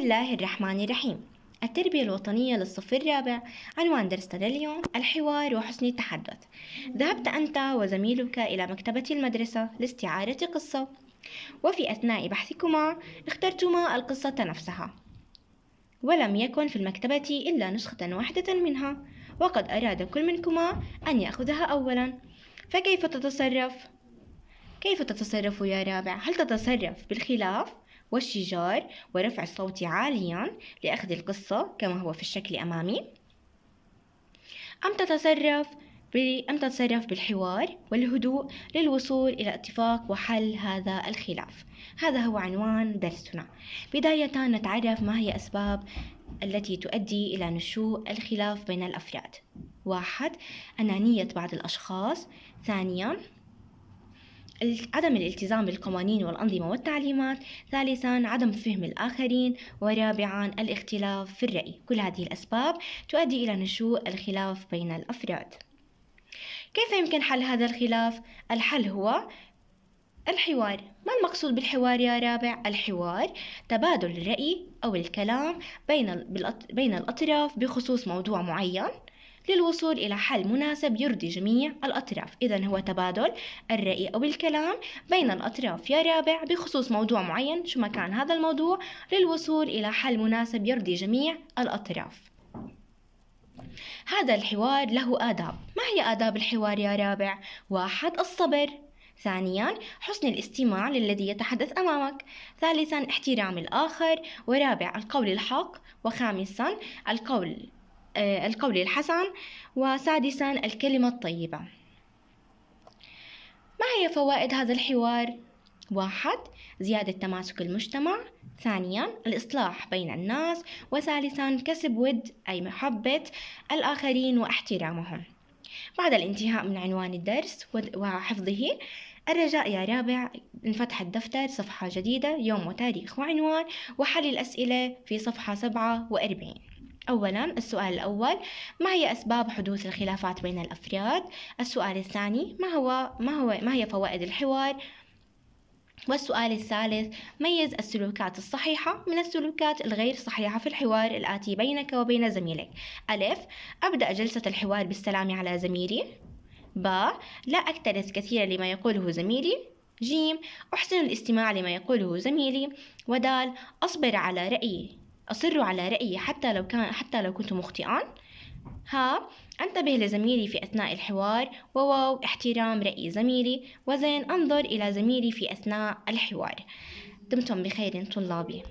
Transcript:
الله الرحمن الرحيم التربية الوطنية للصف الرابع عنوان درسنا لليوم الحوار وحسن التحدث ذهبت أنت وزميلك إلى مكتبة المدرسة لاستعارة قصة وفي أثناء بحثكما اخترتما القصة نفسها ولم يكن في المكتبة إلا نسخة واحدة منها وقد أراد كل منكما أن يأخذها أولا فكيف تتصرف؟ كيف تتصرف يا رابع؟ هل تتصرف بالخلاف والشجار ورفع الصوت عاليا لأخذ القصة كما هو في الشكل أمامي أم تتصرف أم تتصرف بالحوار والهدوء للوصول إلى اتفاق وحل هذا الخلاف هذا هو عنوان درسنا بداية نتعرف ما هي أسباب التي تؤدي إلى نشوء الخلاف بين الأفراد واحد أنانية بعض الأشخاص ثانيا عدم الالتزام بالقوانين والأنظمة والتعليمات ثالثا عدم فهم الآخرين ورابعا الاختلاف في الرأي كل هذه الأسباب تؤدي إلى نشوء الخلاف بين الأفراد كيف يمكن حل هذا الخلاف؟ الحل هو الحوار ما المقصود بالحوار يا رابع؟ الحوار تبادل الرأي أو الكلام بين الأطراف بخصوص موضوع معين للوصول إلى حل مناسب يرضي جميع الأطراف إذا هو تبادل الرأي أو الكلام بين الأطراف يا رابع بخصوص موضوع معين شو ما كان هذا الموضوع للوصول إلى حل مناسب يرضي جميع الأطراف هذا الحوار له آداب ما هي آداب الحوار يا رابع؟ واحد الصبر ثانيا حسن الاستماع للذي يتحدث أمامك ثالثا احترام الآخر ورابع القول الحق وخامسا القول آه، القول الحسن وسادسا الكلمة الطيبة ما هي فوائد هذا الحوار؟ واحد زيادة تماسك المجتمع ثانيا الإصلاح بين الناس وثالثا كسب ود أي محبة الآخرين واحترامهم بعد الانتهاء من عنوان الدرس وحفظه الرجاء يا رابع انفتح الدفتر صفحة جديدة يوم وتاريخ وعنوان وحل الأسئلة في صفحة 47 أولا السؤال الأول ما هي أسباب حدوث الخلافات بين الأفراد السؤال الثاني ما هو ما هو ما هي فوائد الحوار والسؤال الثالث ميز السلوكات الصحيحة من السلوكات الغير صحيحة في الحوار الآتي بينك وبين زميلك ألف أبدأ جلسة الحوار بالسلام على زميلي ب لا أكترث كثيرا لما يقوله زميلي جيم أحسن الاستماع لما يقوله زميلي ودال أصبر على رأيي أصر على رأيي حتى لو كان حتى لو كنت مخطئا ها أنتبه لزميلي في أثناء الحوار وواو احترام رأي زميلي وزين أنظر إلى زميلي في أثناء الحوار دمتم بخير طلابي